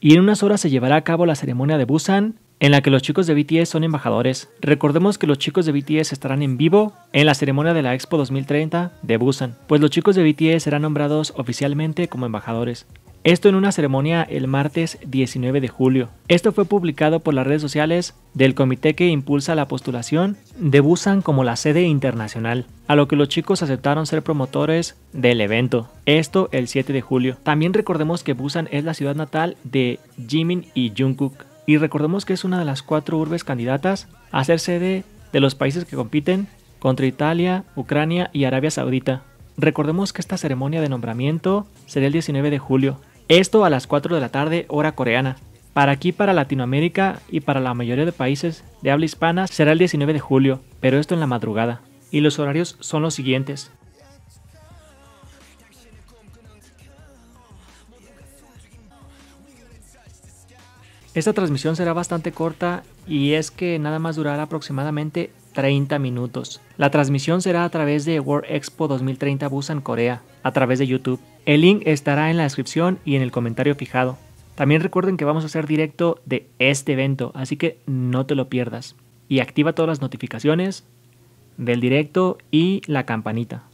y en unas horas se llevará a cabo la ceremonia de Busan, en la que los chicos de BTS son embajadores. Recordemos que los chicos de BTS estarán en vivo en la ceremonia de la Expo 2030 de Busan, pues los chicos de BTS serán nombrados oficialmente como embajadores. Esto en una ceremonia el martes 19 de julio. Esto fue publicado por las redes sociales del comité que impulsa la postulación de Busan como la sede internacional, a lo que los chicos aceptaron ser promotores del evento. Esto el 7 de julio. También recordemos que Busan es la ciudad natal de Jimin y Jungkook. Y recordemos que es una de las cuatro urbes candidatas a ser sede de los países que compiten contra Italia, Ucrania y Arabia Saudita. Recordemos que esta ceremonia de nombramiento será el 19 de julio, esto a las 4 de la tarde, hora coreana. Para aquí, para Latinoamérica y para la mayoría de países de habla hispana será el 19 de julio, pero esto en la madrugada. Y los horarios son los siguientes. Esta transmisión será bastante corta y es que nada más durará aproximadamente 30 minutos. La transmisión será a través de World Expo 2030 Busan, Corea, a través de YouTube. El link estará en la descripción y en el comentario fijado. También recuerden que vamos a hacer directo de este evento, así que no te lo pierdas. Y activa todas las notificaciones del directo y la campanita.